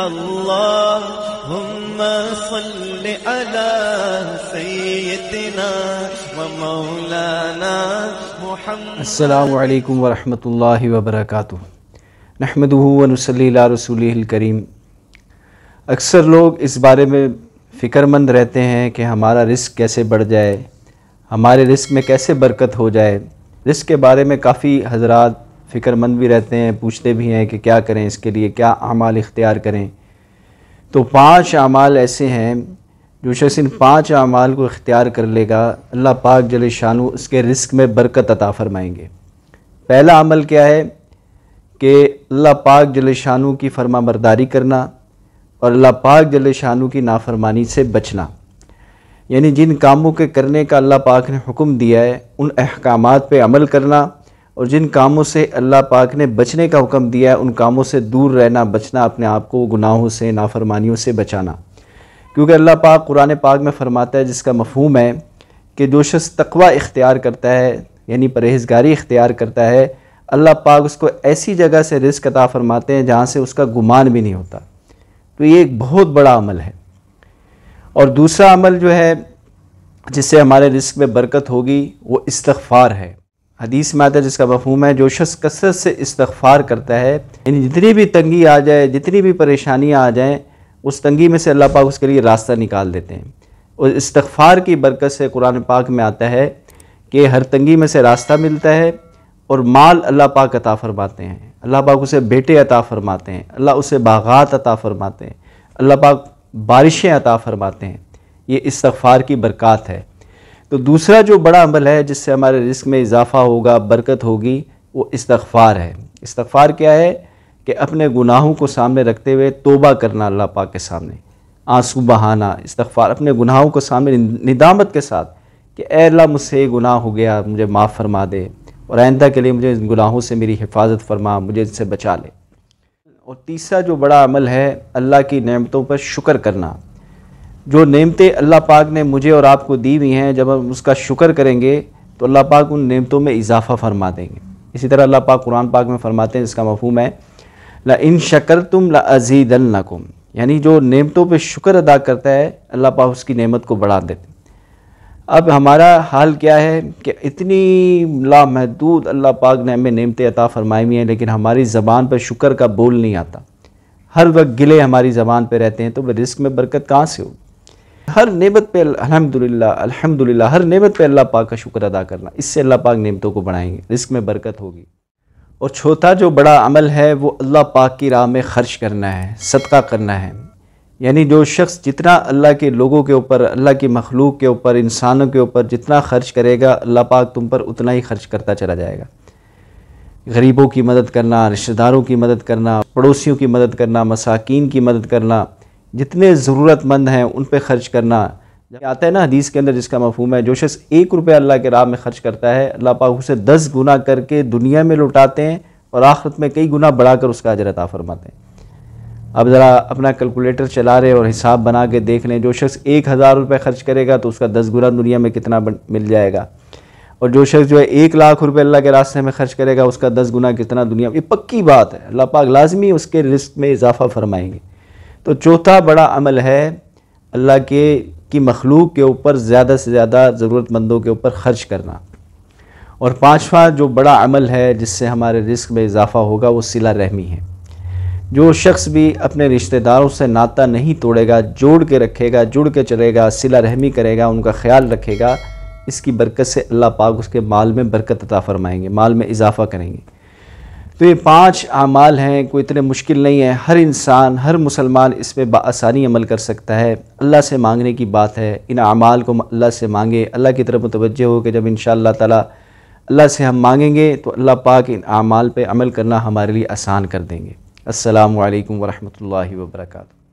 اللهم صل على سيدنا ومولانا محمد السلام عليكم ورحمة الله وبركاته रसूल करीम अक्सर लोग इस बारे में फ़िक्रमंद रहते हैं कि हमारा रिस्क कैसे बढ़ जाए हमारे रिस्क में कैसे बरकत हो जाए रिस्क के बारे में काफ़ी हजरात फ़िक्रमंद भी रहते हैं पूछते भी हैं कि क्या करें इसके लिए क्या अमाल इख्तियार करें तो पांच अमाल ऐसे हैं जो शख्स इन पाँच अमाल को इख्तियार कर लेगा अल्लाह पाक जल शानु उसके रिस्क में बरकत अता फरमाएंगे पहला अमल क्या है कि अल्लाह पाक जल शानु की फरमा बरदारी करना और अल्लाह पाक जल शानु की नाफरमानी से बचना यानी जिन कामों के करने का अल्लाह पाक ने हुक्म दिया है उन अहकाम पर अमल करना और जिन कामों से अल्लाह पाक ने बचने का हुक्म दिया है उन कामों से दूर रहना बचना अपने आप को गुनाहों से नाफरमानियों से बचाना क्योंकि अल्लाह पाक कुरान पाक में फ़रमाता है जिसका मफहम है कि जो शख्स तकवा इख्तियार करता है यानी परहेजगारी इख्तियार करता है अल्लाह पाक उसको ऐसी जगह से रिस्क अता फ़रमाते हैं जहाँ से उसका गुमान भी नहीं होता तो ये एक बहुत बड़ा अमल है और दूसरा अमल जो है जिससे हमारे रिस्क में बरकत होगी वो इस्तफ़ार है हदीस में आता है जिसका मफहूम है जो शख्स कसरत से इस्तफ़ार करता है यानी जितनी भी तंगी आ जाए जितनी भी परेशानियाँ आ जाएँ उस तंगी में से अल्लाह पाक उसके लिए रास्ता निकाल देते हैं और इस्तफ़ार की बरकत से कुरान पाक में आता है कि हर तंगी में से रास्ता मिलता है और माल अल्लाह पाक अता फरमाते हैं अल्लाह पाक उसे बेटे अता फरमाते हैं अल्लाह उसे बागात अता फरमाते हैं अल्लाह पाक बारिशें अता फरमाते हैं ये इस्तफ़ार की बरक़ात है तो दूसरा जो बड़ा अमल है जिससे हमारे रिस्क में इजाफ़ा होगा बरकत होगी वो इस्तफ़ार है इस्तफ़ार क्या है कि अपने गुनाहों को सामने रखते हुए तोबा करना अल्लाह पाक के सामने आंसू बहाना इस्तफ़ार अपने गुनाहों को सामने निदामत के साथ कि अल्लाह मुझसे ये गुनाह हो गया मुझे माफ़ फरमा दे और आइंदा के लिए मुझे इन गुनाहों से मेरी हिफाजत फरमा मुझे इनसे बचा ले और तीसरा जो बड़ा अमल है अल्लाह की नेमतों पर शुक्र करना जो नेमतें अल्लाह पाक ने मुझे और आपको दी हुई हैं जब हम उसका शुक्र करेंगे तो अल्लाह पाक उन नेमतों में इजाफ़ा फरमा देंगे इसी तरह अल्लाह पाक कुरान पाक में फ़रमाते हैं जिसका मफहम है ला इन शकर तुम ला नकुम यानी जो नेमतों पर शुक्र अदा करता है अल्लाह पाक उसकी नेमत को बढ़ा देते अब हमारा हाल क्या है कि इतनी लामहदूद अल्लाह पाक ने हमें नेमतें अता फ़रमाई हुई हैं लेकिन हमारी ज़बान पर शुक्र का बोल नहीं आता हर वक्त गिले हमारी ज़बान पर रहते हैं तो वह रिस्क में बरकत कहाँ से होगी हर नेमत पे अलहमदिल्ला अल्हम्दुलिल्लाह हर नेमत पे अल्लाह पाक का शुक्र अदा करना इससे अल्लाह पाक नेमतों को बढ़ाएंगे रिस्क में बरकत होगी और चौथा जो बड़ा अमल है वो अल्लाह पाक की राह में खर्च करना है सदका करना है यानी जो शख्स जितना अल्लाह के लोगों के ऊपर अल्लाह की मखलूक के ऊपर इंसानों के ऊपर जितना खर्च करेगा अल्लाह पाक तुम पर उतना ही खर्च करता चला जाएगा गरीबों की मदद करना रिश्तेदारों की मदद करना पड़ोसियों की मदद करना मसाकिन की मदद करना जितने ज़रूरतमंद हैं उन पर ख़र्च करना आता है ना हदीस के अंदर जिसका मफहूम है जो शख्स एक रुपया अल्लाह के राह में ख़र्च करता है अल्लाह पाक उसे दस गुना करके दुनिया में लुटाते हैं और आखिरत में कई गुना बढ़ाकर उसका अजर अता फरमाते हैं अब ज़रा अपना कैलकुलेटर चला रहे और हिसाब बना के देख लें जो शख्स एक हज़ार रुपये ख़र्च करेगा तो उसका दस गुना दुनिया में कितना मिल जाएगा और जो शख्स जो है एक लाख रुपये अल्लाह के रास्ते में खर्च करेगा उसका दस गुना कितना दुनिया ये पक्की बात है अल्लाह पाक लाजमी उसके रिस्क में इजाफा फरमाएंगे तो चौथा बड़ा अमल है अल्लाह के की मखलूक के ऊपर ज़्यादा से ज़्यादा ज़रूरतमंदों के ऊपर ख़र्च करना और पांचवा जो बड़ा अमल है जिससे हमारे रिस्क में इजाफ़ा होगा वो सिला रहमी है जो शख्स भी अपने रिश्तेदारों से नाता नहीं तोड़ेगा जोड़ के रखेगा जुड़ के चलेगा सिला रहमी करेगा उनका ख्याल रखेगा इसकी बरकत से अल्लाह पाक उसके माल में बरकत अता फरमाएंगे माल में इजाफ़ा करेंगे तो ये पांच अमाल हैं कोई इतने मुश्किल नहीं है हर इंसान हर मुसलमान इस पर बसानी अमल कर सकता है अल्लाह से मांगने की बात है इन आमाल को अल्लाह से मांगे अल्लाह की तरफ मुतवजह हो कि जब इन ताला अल्लाह से हम मांगेंगे तो अल्लाह पाक इन अमाल पर अमल करना हमारे लिए आसान कर देंगे असलकम वरहमल वर्का